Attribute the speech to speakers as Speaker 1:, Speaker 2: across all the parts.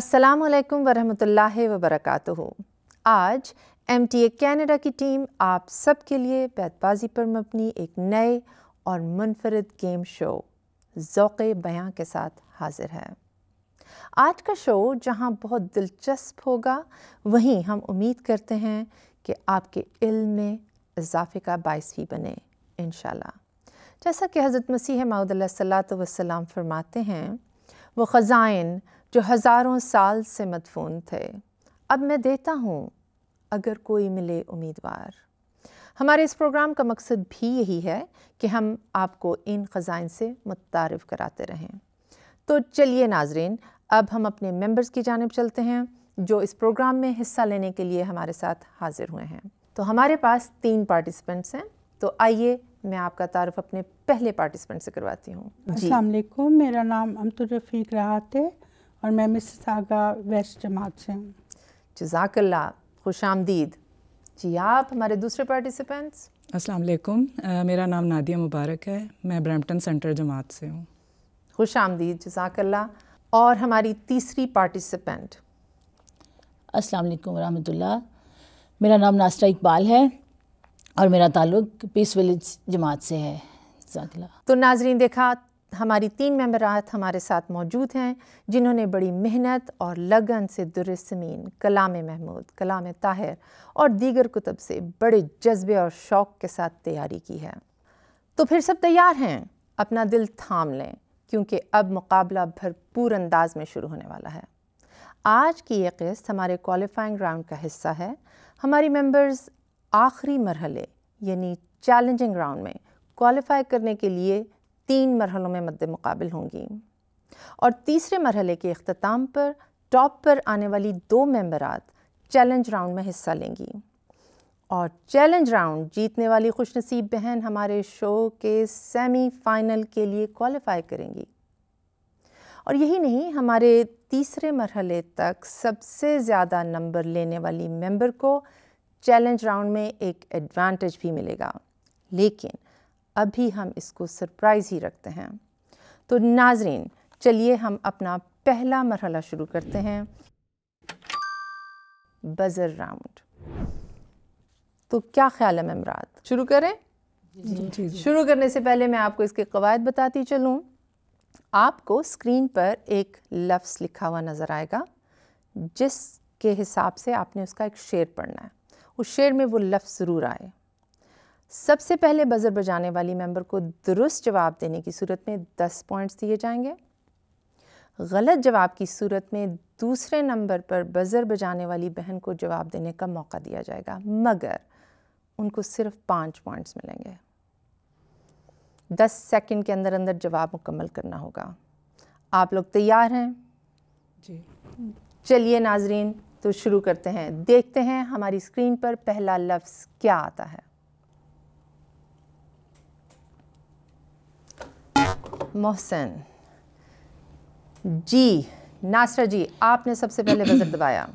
Speaker 1: अस्सलाम वालेकुम वरहमतुल्लाहि वबरकातुहु आज एम टी ए कैनेडा की टीम आप सब के लिए बैतबाजी पर मबनी एक नए और मुनफरद गेम शो ज़ौक़ बयां के साथ हाजिर है आज का शो जहां बहुत दिलचस्प होगा वहीं हम उम्मीद करते हैं कि आपके इल्म में इजाफे का बायस भी बने इन जैसा कि हज़रत मसीह माउदल्ला सलात वसलाम फरमाते हैं वो ख़ज़ाइन जो हज़ारों साल से मदफून थे अब मैं देता हूँ अगर कोई मिले उम्मीदवार हमारे इस प्रोग्राम का मकसद भी यही है कि हम आपको इन ख़जाइन से मुतारफ़ कराते रहें तो चलिए नाजरीन अब हम अपने मेंबर्स की जानब चलते हैं जो इस प्रोग्राम में हिस्सा लेने के लिए हमारे साथ हाज़िर हुए हैं तो हमारे पास तीन पार्टिसिपेंट्स हैं तो आइए मैं आपका तारफ़ अपने पहले पार्टिसिपेंट से करवाती हूँ जी
Speaker 2: मेरा नाम अमतुल रफ़ीक रहा है और मैं मिस आगा वेस्ट जमात से हूँ
Speaker 1: जजाकल्ला खुश आमदीद जी हाँ, आप हमारे दूसरे पार्टिसिपेंट्स
Speaker 3: अस्सलाम वालेकुम मेरा नाम नादिया मुबारक है मैं ब्रैम्पटन सेंटर जमात से हूँ
Speaker 1: खुश आमदीद जजाकल्ला और हमारी तीसरी पार्टिसिपेंट
Speaker 3: अस्सलाम वालेकुम वरहमतुल्लाह
Speaker 4: मेरा नाम नास्रा इकबाल है और मेरा ताल्लुक पीस विलेज जमात से है
Speaker 1: तो नाजरीन देखा हमारी तीन मेम्बरात हमारे साथ मौजूद हैं जिन्होंने बड़ी मेहनत और लगन से दुरसमीन कलाम महमूद कलाम ताहिर और दीगर कुतब से बड़े जज्बे और शौक़ के साथ तैयारी की है तो फिर सब तैयार हैं अपना दिल थाम लें क्योंकि अब मुकाबला भरपूर अंदाज में शुरू होने वाला है आज की ये किस्त हमारे क्वालिफाइंग राउंड का हिस्सा है हमारी मेंबर्स आखिरी मरहले यानी चैलेंजिंग राउंड में क्वालिफाई करने के लिए तीन मरहलों में मद्द मुकाबल होंगी और तीसरे मरहले के अख्ताम पर टॉप पर आने वाली दो मेम्बरात चैलेंज राउंड में हिस्सा लेंगी और चैलेंज राउंड जीतने वाली खुशनसीब बहन हमारे शो के सेमीफाइनल के लिए क्वालिफाई करेंगी और यही नहीं हमारे तीसरे मरहले तक सबसे ज़्यादा नंबर लेने वाली मेंबर को चैलेंज राउंड में एक एडवांटेज भी मिलेगा लेकिन अभी हम इसको सरप्राइज़ ही रखते हैं तो नाजरीन चलिए हम अपना पहला मरहला शुरू करते हैं बज़र राउंड तो क्या ख्याल है ममरात शुरू करें शुरू करने से पहले मैं आपको इसके कवायद बताती चलूँ आपको स्क्रीन पर एक लफ्स लिखा हुआ नज़र आएगा जिसके हिसाब से आपने उसका एक शेर पढ़ना है उस शेर में वो लफ्स ज़रूर आए सबसे पहले बज़र बजाने वाली मेंबर को दुरुस्त जवाब देने की सूरत में दस पॉइंट्स दिए जाएंगे गलत जवाब की सूरत में दूसरे नंबर पर बज़र बजाने वाली बहन को जवाब देने का मौका दिया जाएगा मगर उनको सिर्फ पाँच पॉइंट्स मिलेंगे दस सेकंड के अंदर अंदर जवाब मुकम्मल करना होगा आप लोग तैयार हैं जी चलिए नाजरीन तो शुरू करते हैं देखते हैं हमारी स्क्रीन पर पहला लफ्ज़ क्या आता है मोहसन जी नासरा जी आपने सबसे पहले बजर दबाया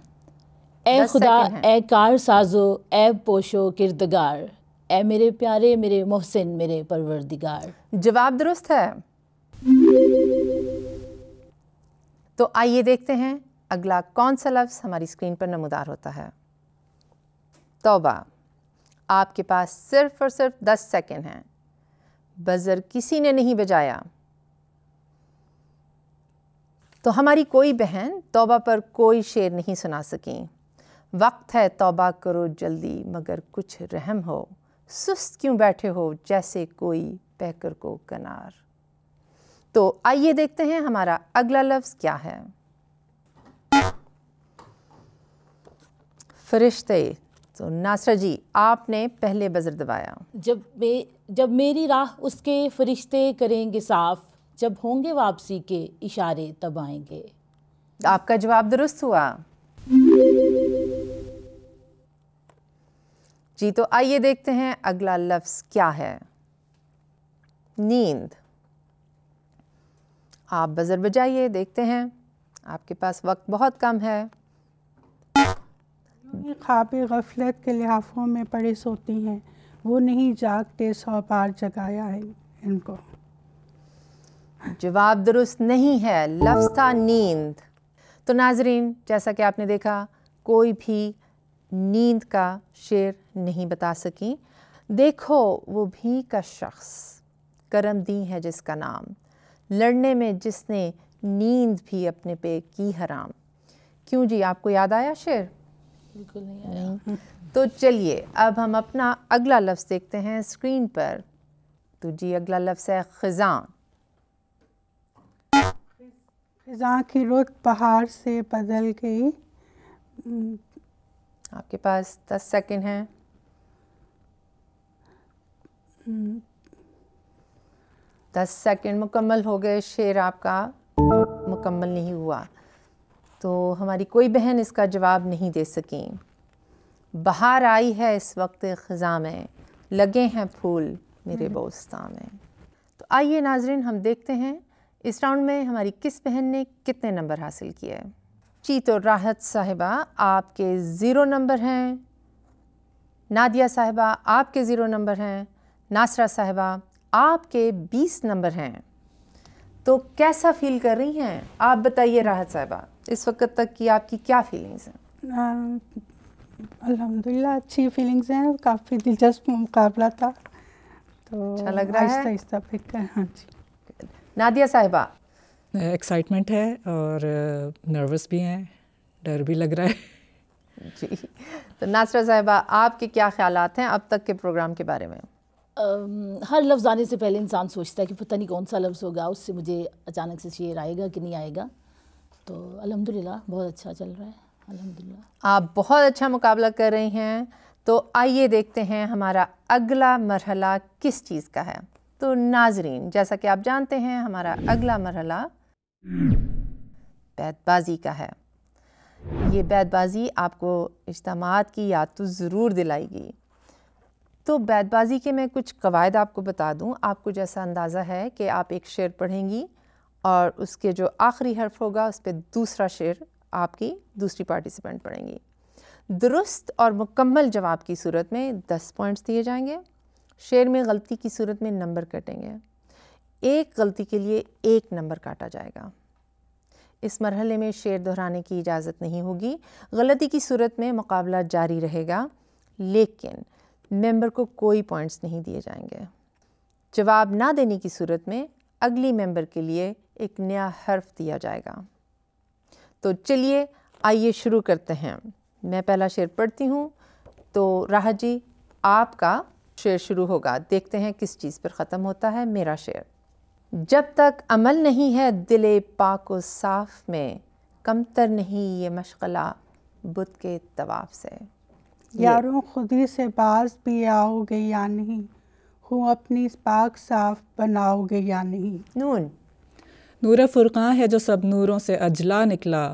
Speaker 1: ए खुदा ए
Speaker 4: कार साजो ए पोशो किरदगार ए मेरे प्यारे मेरे मोहसिन मेरे
Speaker 1: परवरदिगार जवाब दुरुस्त है तो आइए देखते हैं अगला कौन सा लफ्ज़ हमारी स्क्रीन पर नमदार होता है तोबा आपके पास सिर्फ और सिर्फ दस सेकेंड हैं बज़र किसी ने नहीं बजाया तो हमारी कोई बहन तौबा पर कोई शेर नहीं सुना सकी वक्त है तौबा करो जल्दी मगर कुछ रहम हो सुस्त क्यों बैठे हो जैसे कोई पैकर को कनार तो आइए देखते हैं हमारा अगला लफ्ज़ क्या है फरिश्ते तो नासरा जी आपने पहले बजर दबाया
Speaker 4: जब मे जब मेरी राह उसके फरिश्ते करेंगे साफ़ जब होंगे वापसी के इशारे तब
Speaker 1: आएंगे आपका जवाब दुरुस्त हुआ जी तो आइए देखते हैं अगला लफ्ज़ क्या है नींद आप बज़र बजाइए देखते हैं आपके पास वक्त बहुत कम है ख्वाबी
Speaker 2: गफलत के लिहाफों में पड़े सोती हैं वो नहीं जागते सौ बार जगाया
Speaker 1: है इनको जवाब दुरुस्त नहीं है लफ्ज़ था नींद तो नाजरीन जैसा कि आपने देखा कोई भी नींद का शेर नहीं बता सकी देखो वो भी का शख्स करम दी है जिसका नाम लड़ने में जिसने नींद भी अपने पे की हराम क्यों जी आपको याद आया शेर बिल्कुल नहीं आया तो चलिए अब हम अपना अगला लफ्ज़ देखते हैं स्क्रीन पर तो जी अगला लफ्ज़ है ख़ज़ान
Speaker 2: फिजा की रुत पहाड़ से बदल गई हम्म। आपके
Speaker 1: पास दस सेकेंड हैं दस सेकेंड मुकम्मल हो गए शेर आपका मुकम्मल नहीं हुआ तो हमारी कोई बहन इसका जवाब नहीं दे सकी बाहर आई है इस वक्त ख़ज़ा में लगे हैं फूल मेरे हम्म। बोस्ता में तो आइए नाजरन हम देखते हैं इस राउंड में हमारी किस बहन ने कितने नंबर हासिल किए हैं जी तो राहत साहिबा आपके ज़ीरो नंबर हैं नादिया साहिबा आपके ज़ीरो नंबर हैं नासरा साहिबा आपके बीस नंबर हैं तो कैसा फील कर रही हैं आप बताइए राहत साहिबा इस वक्त तक की आपकी क्या फीलिंग्स हैं
Speaker 2: अल्हम्दुलिल्लाह अच्छी फीलिंग्स हैं काफ़ी दिलचस्प मुकाबला था तो अच्छा लग रहा है आहिस्ता आहिस्ता हाँ जी
Speaker 3: नादिया साहिबा एक्साइटमेंट है और नर्वस भी हैं डर भी लग रहा है जी तो
Speaker 1: नासरा साहिबा आपके क्या ख्याल हैं अब तक के प्रोग्राम के बारे में हर लफ्ज़
Speaker 4: आने से पहले इंसान सोचता है कि पता नहीं कौन सा लफ्ज़ होगा उससे मुझे अचानक से शेर आएगा कि नहीं आएगा तो अलहमदिल्ला बहुत अच्छा चल रहा है अलहमदिल्ला
Speaker 1: आप बहुत अच्छा मुकाबला कर रही हैं तो आइए देखते हैं हमारा अगला मरहला किस चीज़ का है तो नाजरीन जैसा कि आप जानते हैं हमारा अगला मरहला बैतबाजी का है ये बैतबाजी आपको इज्तम की याद तो ज़रूर दिलाएगी तो बैतबाजी के मैं कुछ कवायद आपको बता दूं आपको जैसा अंदाज़ा है कि आप एक शेर पढ़ेंगी और उसके जो आखिरी हर्फ होगा उस पर दूसरा शेर आपकी दूसरी पार्टिसिपेंट पढ़ेंगी दुरुस्त और मुकम्मल जवाब की सूरत में दस पॉइंट्स दिए जाएंगे शेर में गलती की सूरत में नंबर कटेंगे एक गलती के लिए एक नंबर काटा जाएगा इस मरहले में शेर दोहराने की इजाज़त नहीं होगी गलती की सूरत में मुकाबला जारी रहेगा लेकिन मेंबर को कोई पॉइंट्स नहीं दिए जाएंगे जवाब ना देने की सूरत में अगली मेंबर के लिए एक नया हर्फ दिया जाएगा तो चलिए आइए शुरू करते हैं मैं पहला शेर पढ़ती हूँ तो राह जी आपका शेर शुरू होगा देखते हैं किस चीज़ पर ख़त्म होता है मेरा शेर जब तक अमल नहीं है दिले पाक व साफ में कमतर नहीं ये मशगला बुत के तवाफ से
Speaker 3: यारों
Speaker 2: खुदी से बाज भी आओगे या नहीं हूँ अपनी पाक साफ बनाओगे या नहीं नून
Speaker 3: नूर फुरक़ा है जो सब नूरों से अजला निकला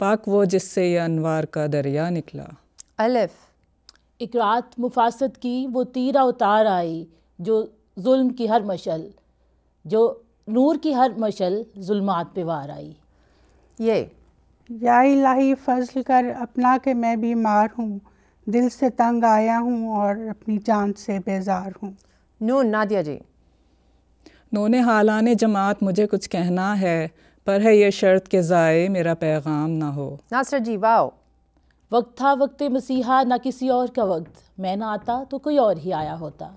Speaker 3: पाक वो जिससे ये अनवार का दरिया निकला
Speaker 4: अलफ रात मुफासत की वो तीरा उतार आई जो जुल्म की हर मशल जो नूर की हर मशल जुल्मात पे वार आई
Speaker 2: ये या इलाही फजल कर अपना के मैं बीमार हूँ दिल से तंग आया हूँ और अपनी जान से बेजार हूँ नून नादिया जी
Speaker 3: नोने हालान जमात मुझे कुछ कहना है पर है ये शर्त के ज़ाय मेरा पैगाम ना हो
Speaker 4: नासर जी वाओ वक्त था वक्त मसीहा ना किसी और का वक्त मैं ना आता तो कोई और ही आया होता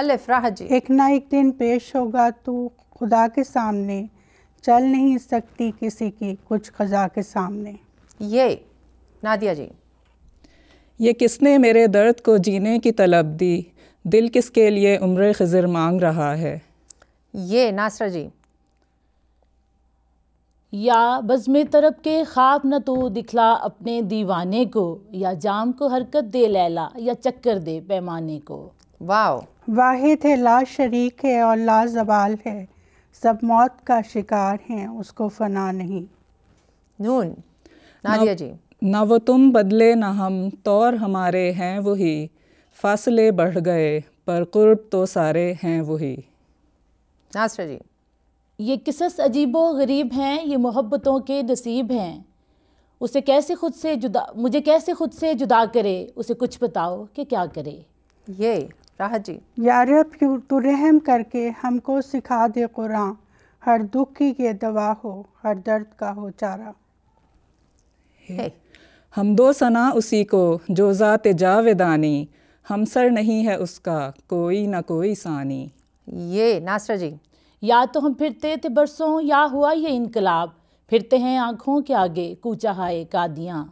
Speaker 4: अलफ जी एक ना एक दिन
Speaker 2: पेश होगा तो खुदा के सामने चल नहीं सकती किसी की कुछ खजा के सामने
Speaker 1: ये नादिया जी
Speaker 3: ये किसने मेरे दर्द को जीने की तलब दी दिल किसके लिए उम्र खजर मांग रहा है
Speaker 1: ये नासरा जी या बज़म
Speaker 4: तरब के ख्वाब न तो दिखला अपने दीवाने को या जाम को हरकत दे लैला या चक्कर दे पैमाने को
Speaker 2: वाह वाहिद है ला शरीक है और ला जवाल है सब मौत का शिकार हैं उसको फना नहीं नून नादिया
Speaker 3: जी न वो तुम बदले न हम तौर हमारे हैं वही फासले बढ़ गए पर कुर्ब तो सारे हैं वही
Speaker 4: नासरा जी ये किसस अजीबो गरीब हैं ये मोहब्बतों के नसीब हैं उसे कैसे खुद से जुदा मुझे कैसे खुद से जुदा करे उसे कुछ बताओ कि क्या करे ये राह जी
Speaker 2: यारब तो रहम करके हमको सिखा दे कुरान हर दुख की ये दवा हो हर दर्द का हो
Speaker 3: चारा हम दो सना उसी को जो ज़ात जावेदानी हमसर नहीं है उसका कोई ना कोई सानी ये
Speaker 4: नासरा जी या तो हम फिरते थे बरसों या हुआ ये इनकलाब फिरते हैं आँखों के आगे कूचा हाय कादियाँ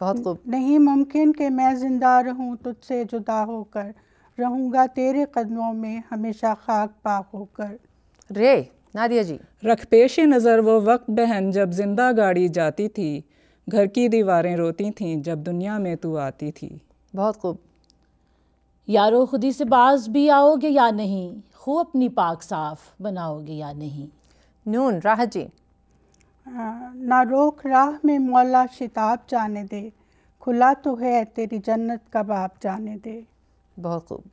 Speaker 4: बहुत खूब नहीं मुमकिन कि मैं
Speaker 2: जिंदा रहूं तुझसे जुदा होकर रहूंगा तेरे कदमों में हमेशा खाक पाक होकर
Speaker 3: रे नादिया जी रख पेश नज़र वो वक्त बहन जब जिंदा गाड़ी जाती थी घर की दीवारें रोती थीं जब दुनिया में तू आती थी
Speaker 4: बहुत खूब यारो खुदी से बाज भी आओगे या नहीं हो अपनी पाक साफ बनाओगे या नहीं नून राह जी ना
Speaker 2: रोक राह में मौला शिताब जाने दे खुला तो है तेरी जन्नत का बाप जाने दे
Speaker 3: बहुत खूब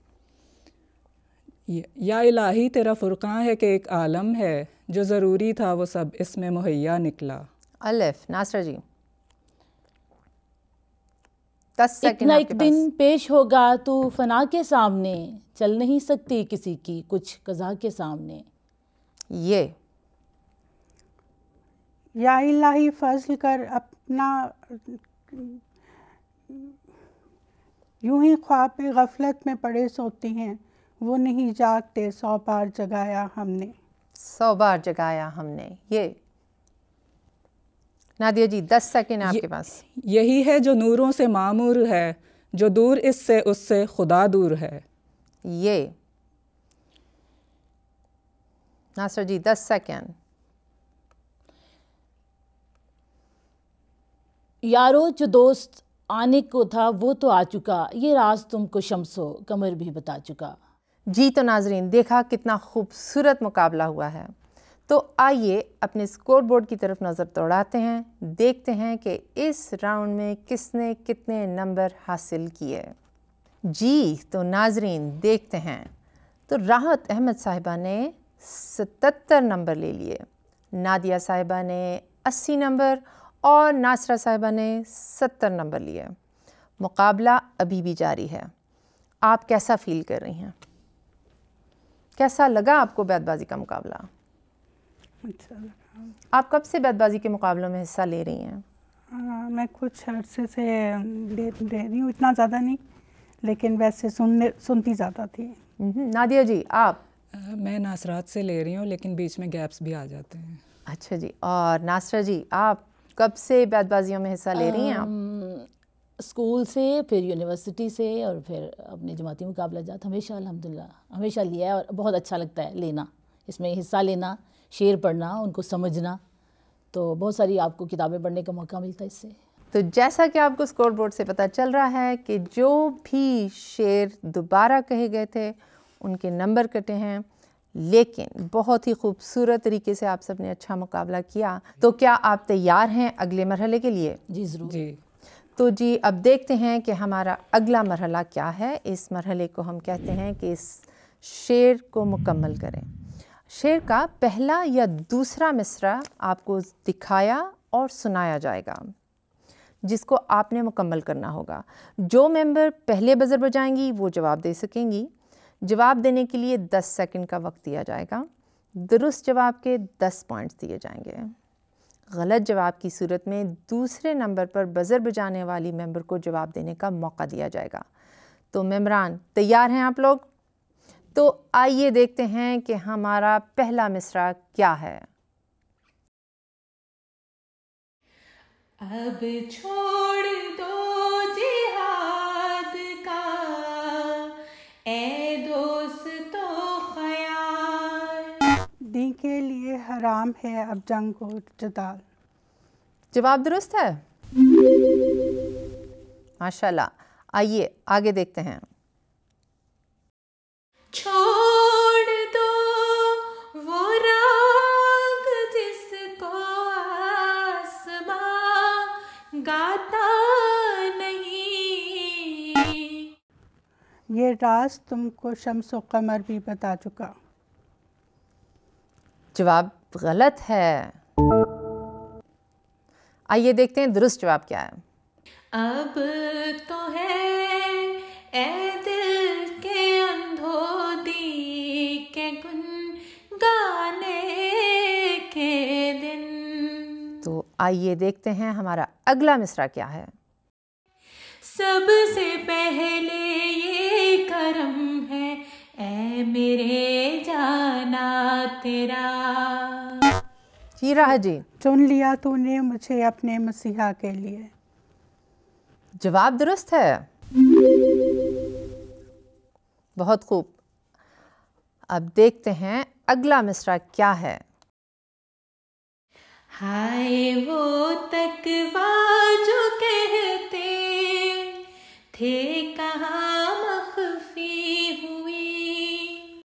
Speaker 3: या इलाही तेरा फ़ुरक़ान है कि एक आलम है जो ज़रूरी था वो सब इसमें मुहैया निकला
Speaker 1: अलफ़ नासर जी दस सेकंड एक
Speaker 4: दिन पेश होगा तो फना के सामने चल नहीं सकती किसी की कुछ कजा के सामने ये
Speaker 2: या इलाही फजल कर अपना यूं ही ख्वाब गफलत में पड़े सोती हैं वो नहीं जागते सौ बार
Speaker 1: जगाया हमने सौ बार जगाया हमने ये नादिया जी दस सेकेंड आपके पास
Speaker 3: यही है जो नूरों से मामूर है जो दूर इससे उससे खुदा दूर है ये नासर जी दस सेकेंड
Speaker 4: यारो जो दोस्त आने को था वो तो आ चुका
Speaker 1: ये राज तुमको शमसो कमर भी बता चुका जी तो नाजरीन देखा कितना खूबसूरत मुकाबला हुआ है तो आइए अपने स्कोरबोर्ड की तरफ नज़र दौड़ाते हैं देखते हैं कि इस राउंड में किसने कितने नंबर हासिल किए जी तो नाजरीन देखते हैं तो राहत अहमद साहिबा ने सतर नंबर ले लिए नादिया साहिबा ने अस्सी नंबर और नासरा साहिबा ने सत्तर नंबर लिए मुकाबला अभी भी जारी है आप कैसा फ़ील कर रही हैं कैसा लगा आपको बैतबाजी का मुकाबला अच्छा आप कब से बैतबाजी के मुकाबलों में हिस्सा ले रही हैं
Speaker 2: मैं कुछ अरसे से ले ले रही हूँ इतना ज़्यादा नहीं लेकिन वैसे सुनने सुनती ज़्यादा थी हम्म, नादिया
Speaker 3: जी आप आ, मैं नासरात से ले रही हूँ लेकिन बीच में गैप्स भी आ जाते हैं अच्छा जी और नासरा जी
Speaker 1: आप कब से बैतबाजियों में हिस्सा ले रही हैं आप स्कूल से फिर यूनिवर्सिटी
Speaker 4: से और फिर अपने जमाती मुकाबला जात हमेशा अलहमदिल्ला हमेशा लिया है और बहुत अच्छा लगता है लेना इसमें हिस्सा लेना शेर पढ़ना उनको समझना तो बहुत सारी
Speaker 1: आपको किताबें पढ़ने का मौका मिलता है इससे तो जैसा कि आपको स्कोर बोर्ड से पता चल रहा है कि जो भी शेर दोबारा कहे गए थे उनके नंबर कटे हैं लेकिन बहुत ही खूबसूरत तरीके से आप सब ने अच्छा मुकाबला किया तो क्या आप तैयार हैं अगले मरहले के लिए जी ज़रूर जी तो जी अब देखते हैं कि हमारा अगला मरहला क्या है इस मरहले को हम कहते हैं कि इस शेर को मुकम्मल करें शेर का पहला या दूसरा मिसरा आपको दिखाया और सुनाया जाएगा जिसको आपने मुकम्मल करना होगा जो मेंबर पहले बज़र बजाएंगी वो जवाब दे सकेंगी जवाब देने के लिए 10 सेकंड का वक्त दिया जाएगा दुरुस्त जवाब के 10 पॉइंट्स दिए जाएंगे गलत जवाब की सूरत में दूसरे नंबर पर बज़र बजाने वाली मेंबर को जवाब देने का मौका दिया जाएगा तो मेम्बरान तैयार हैं आप लोग तो आइए देखते हैं कि हमारा पहला मिसरा क्या है अब
Speaker 5: छोड़ दो जिहाद
Speaker 2: का ए दोस्त तो दी के लिए हराम है अब जंग को जताल
Speaker 1: जवाब दुरुस्त है माशाल्लाह आइए आगे देखते हैं
Speaker 2: गाता नहीं ये राज तुमको शम्स व कमर भी बता चुका
Speaker 1: जवाब गलत है आइए देखते हैं दुरुस्त जवाब क्या है अब तो है आइए देखते हैं हमारा अगला मिसरा क्या है
Speaker 5: सबसे पहले ये करम है ए मेरे जाना तेरा
Speaker 2: जी राह जी चुन लिया तूने मुझे अपने मसीहा के लिए जवाब दुरुस्त है
Speaker 1: बहुत खूब अब देखते हैं अगला मिसरा क्या है हाय वो तकवा जो कहते थे
Speaker 5: कहाँ मखफी हुई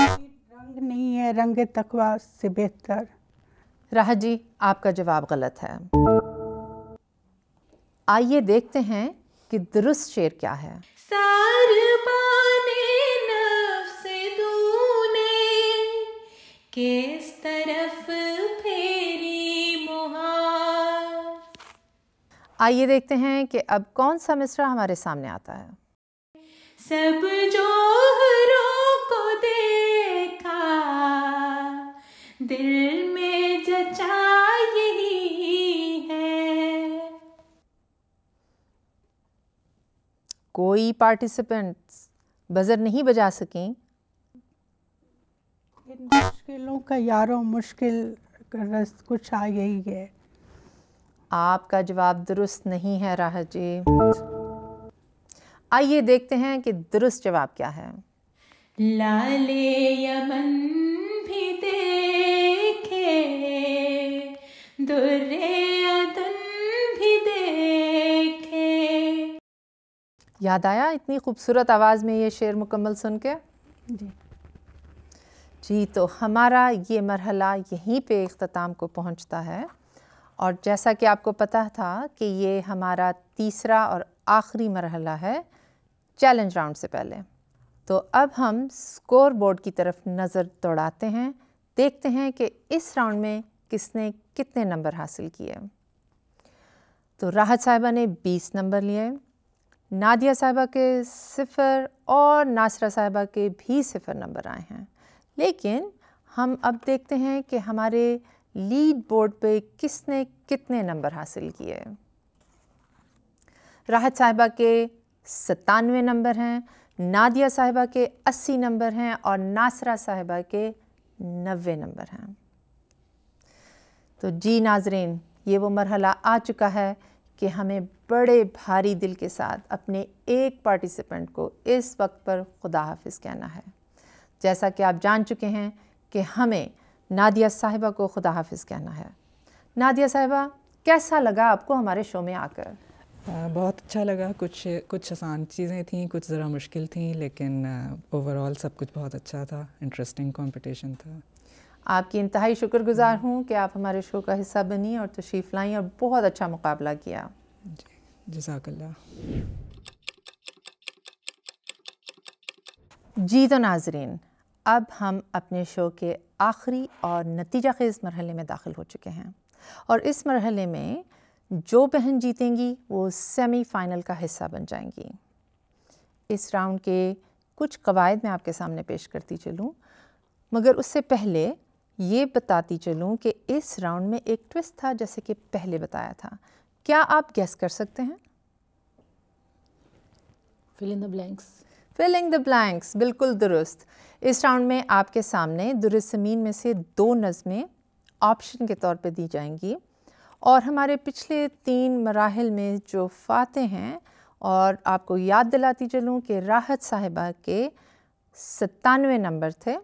Speaker 2: रंग नहीं है रंग तकवा से
Speaker 1: बेहतर राह जी आपका जवाब गलत है आइए देखते हैं कि दुरुस्त शेर क्या है
Speaker 5: सार बा किस तरफ फेरी मुहार
Speaker 1: आइए देखते हैं कि अब कौन सा मिसरा हमारे सामने आता है
Speaker 5: सब जोहरों को देखा दिल में जचा यही है
Speaker 1: कोई पार्टिसिपेंट्स बजर नहीं बजा सकें मुश्किलों का यारो मुश्किल कुछ आ यही है आपका जवाब दुरुस्त नहीं है राह जी आइए देखते हैं कि दुरुस्त जवाब क्या है लाले यमन भी देखे भी देखे याद आया इतनी खूबसूरत आवाज़ में ये शेर मुकम्मल सुन के जी जी तो हमारा ये मरहला यहीं पे अख्ताम को पहुंचता है और जैसा कि आपको पता था कि ये हमारा तीसरा और आखिरी मरहला है चैलेंज राउंड से पहले तो अब हम स्कोर बोर्ड की तरफ नज़र दौड़ाते हैं देखते हैं कि इस राउंड में किसने कितने नंबर हासिल किए तो राहत साहिबा ने 20 नंबर लिए नादिया साहिबा के सिफ़र और नासरा साहिबा के भी सिफ़र नंबर आए हैं लेकिन हम अब देखते हैं कि हमारे लीड बोर्ड पे किसने कितने नंबर हासिल किए राहत साहिबा के सतानवे नंबर हैं नादिया साहिबा के अस्सी नंबर हैं और नासरा साहिबा के नबे नंबर हैं तो जी नाजरीन ये वो मरहला आ चुका है कि हमें बड़े भारी दिल के साथ अपने एक पार्टिसिपेंट को इस वक्त पर खुदा हाफिज़ कहना है जैसा कि आप जान चुके हैं कि हमें नादिया साहिबा को खुदा हाफिज़ कहना है नादिया साहिबा कैसा लगा आपको हमारे शो में आकर
Speaker 3: आ, बहुत अच्छा लगा कुछ कुछ आसान चीज़ें थी कुछ ज़रा मुश्किल थी लेकिन ओवरऑल सब कुछ बहुत अच्छा था इंटरेस्टिंग कंपटीशन था
Speaker 1: आपकी इंतहाई शुक्रगुजार हूँ कि आप हमारे शो का हिस्सा बनी और तशरीफ़ लाई और बहुत अच्छा मुकाबला किया जजाकल्ला जी तो नाजरीन अब हम अपने शो के आखिरी और नतीजा खेज मरहले में दाखिल हो चुके हैं और इस मरहले में जो बहन जीतेंगी वो सेमीफ़ाइनल का हिस्सा बन जाएंगी इस राउंड के कुछ कवायद मैं आपके सामने पेश करती चलूँ मगर उससे पहले ये बताती चलूँ कि इस राउंड में एक ट्विस्ट था जैसे कि पहले बताया था क्या आप गैस कर सकते हैं fill in the blanks filling the blanks बिल्कुल दुरुस्त इस राउंड में आपके सामने दुरुस्त ज़मीन में से दो नज़में ऑप्शन के तौर पर दी जाएंगी और हमारे पिछले तीन मराहल में जो फाते हैं और आपको याद दिलाती चलूँ कि राहत साहिबा के सत्तानवे नंबर थे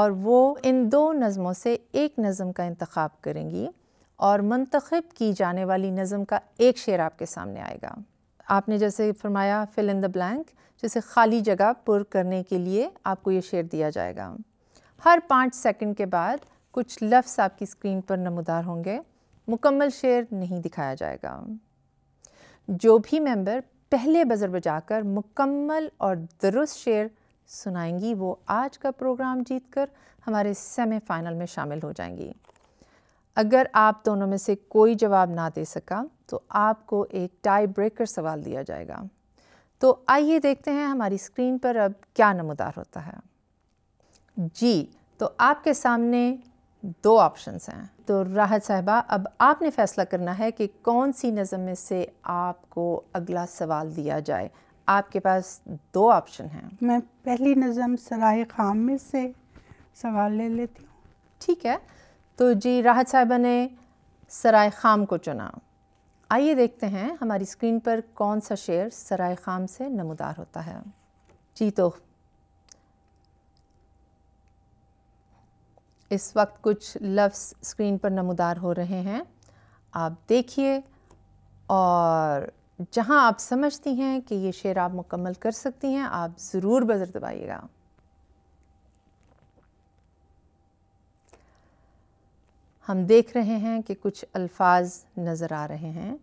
Speaker 1: और वो इन दो नज़मों से एक नज़म का इंतखब करेंगी और मंतखब की जाने वाली नज़म का एक शेर आपके सामने आएगा आपने जैसे फरमाया फिल इन द ब्लैंक जैसे खाली जगह पुर करने के लिए आपको ये शेर दिया जाएगा हर पाँच सेकंड के बाद कुछ लफ्स आपकी स्क्रीन पर नमदार होंगे मुकम्मल शेर नहीं दिखाया जाएगा जो भी मेंबर पहले बज़र बजाकर मुकम्मल और दुरुस्त शेर सुनाएंगी वो आज का प्रोग्राम जीतकर हमारे सेमीफाइनल में शामिल हो जाएंगी अगर आप दोनों में से कोई जवाब ना दे सका तो आपको एक टाई ब्रेकर सवाल दिया जाएगा तो आइए देखते हैं हमारी स्क्रीन पर अब क्या नमदार होता है जी तो आपके सामने दो ऑप्शंस हैं तो राहत साहबा अब आपने फैसला करना है कि कौन सी नज़म में से आपको अगला सवाल दिया जाए आपके पास दो ऑप्शन हैं मैं पहली नज़म सराय खाम में से सवाल ले लेती हूँ ठीक है तो जी राहत साहबा ने सराय खाम को चुना आइए देखते हैं हमारी स्क्रीन पर कौन सा शेर सराय खाम से नमदार होता है जी तो इस वक्त कुछ लफ्स स्क्रीन पर नमदार हो रहे हैं आप देखिए और जहां आप समझती हैं कि ये शेर आप मुकम्मल कर सकती हैं आप ज़रूर बज़र दबाइएगा हम देख रहे हैं कि कुछ अल्फाज नज़र आ रहे हैं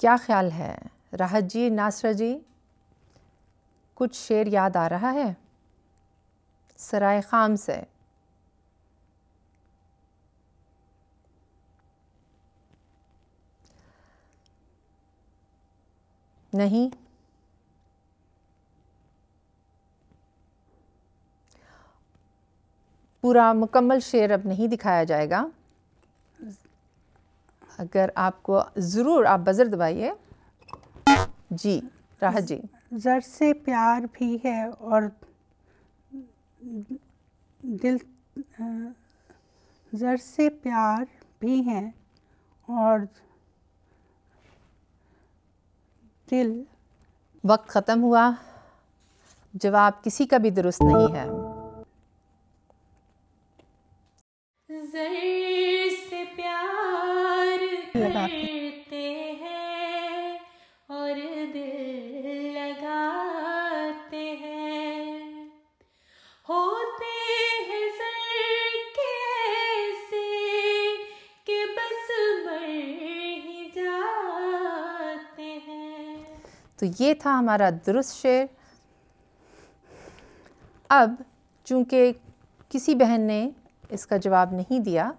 Speaker 1: क्या ख्याल है राहत जी नासर जी कुछ शेर याद आ रहा है सराय खाम से नहीं पूरा मुकम्मल शेर अब नहीं दिखाया जाएगा अगर आपको ज़रूर आप बज़र दबाइए जी राहत जी ज़र से
Speaker 2: प्यार भी है और दिल ज़र से प्यार भी है और
Speaker 1: दिल वक्त ख़त्म हुआ जवाब किसी का भी दुरुस्त नहीं है
Speaker 5: सर से प्यार करते हैं और दिल लगाते हैं होते हैं सर कैसे के बस मर ही जाते
Speaker 1: हैं तो ये था हमारा दुरुस्त शेर अब चूंकि किसी बहन ने इसका जवाब नहीं दिया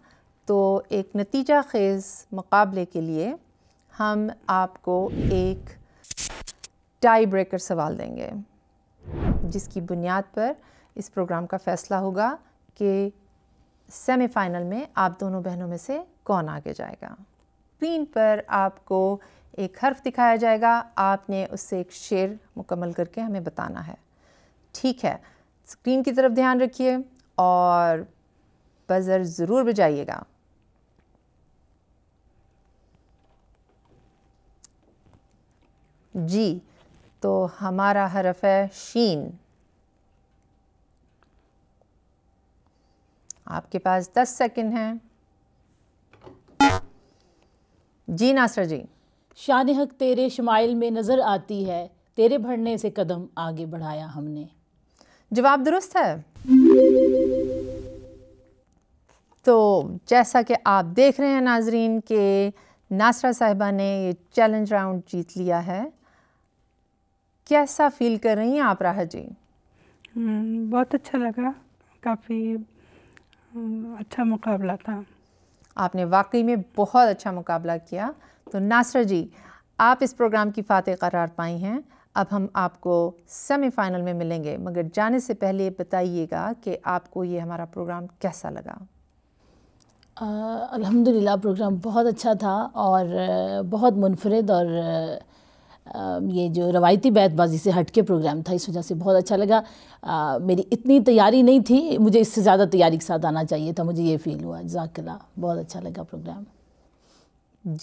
Speaker 1: तो एक नतीजा खेज मुकाबले के लिए हम आपको एक टाई ब्रेकर सवाल देंगे जिसकी बुनियाद पर इस प्रोग्राम का फ़ैसला होगा कि सेमीफ़ाइनल में आप दोनों बहनों में से कौन आगे जाएगा स्क्रीन पर आपको एक हर्फ दिखाया जाएगा आपने उससे एक शेर मुकम्मल करके हमें बताना है ठीक है स्क्रीन की तरफ ध्यान रखिए और बज़र ज़रूर बजाइएगा जी तो हमारा हरफ है शीन आपके पास दस सेकंड हैं जी नासर
Speaker 4: जी शान हक तेरे शमाइल में नज़र आती है तेरे भरने से कदम आगे बढ़ाया हमने
Speaker 1: जवाब दुरुस्त
Speaker 4: है
Speaker 1: तो जैसा कि आप देख रहे हैं नाजरीन के नासरा साहिबा ने ये चैलेंज राउंड जीत लिया है कैसा फील कर रही हैं आप राह जी हम्म, बहुत अच्छा लगा काफ़ी हम्म, अच्छा मुकाबला था आपने वाकई में बहुत अच्छा मुकाबला किया तो नासरा जी आप इस प्रोग्राम की फ़ातह करार पाई हैं अब हम आपको सेमीफाइनल में मिलेंगे मगर जाने से पहले बताइएगा कि आपको ये हमारा प्रोग्राम कैसा लगा
Speaker 4: अल्हम्दुलिल्लाह प्रोग्राम बहुत अच्छा था और बहुत मुनफरद और ये जो रवायती बैतबाजी से हट के प्रोग्राम था इस वजह से बहुत अच्छा लगा आ, मेरी इतनी तैयारी नहीं थी मुझे इससे ज़्यादा तैयारी के साथ आना चाहिए
Speaker 1: था मुझे ये फ़ील हुआ जाकला बहुत अच्छा लगा प्रोग्राम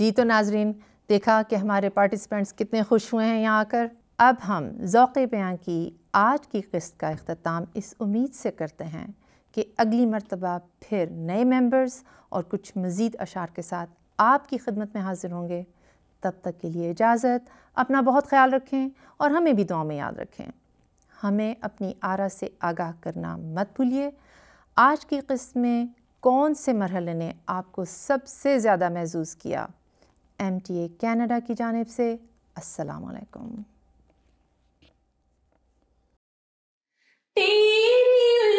Speaker 1: जी तो नाजरीन देखा कि हमारे पार्टिसिपेंट्स कितने खुश हुए हैं यहाँ आकर अब हम ओक़ बयाँ की आज की किस्त का अख्ताम इस उम्मीद से करते हैं कि अगली मरतबा फिर नए मेंबर्स और कुछ मज़ीद अशार के साथ आपकी खिदमत में हाजिर होंगे तब तक के लिए इजाज़त अपना बहुत ख्याल रखें और हमें भी दुआ में याद रखें हमें अपनी आरा से आगाह करना मत भूलिए आज की किस्त में कौन से मरहले ने आपको सबसे ज़्यादा महसूस किया एम टी ए कैनेडा की जानब से असलकम
Speaker 5: तेरी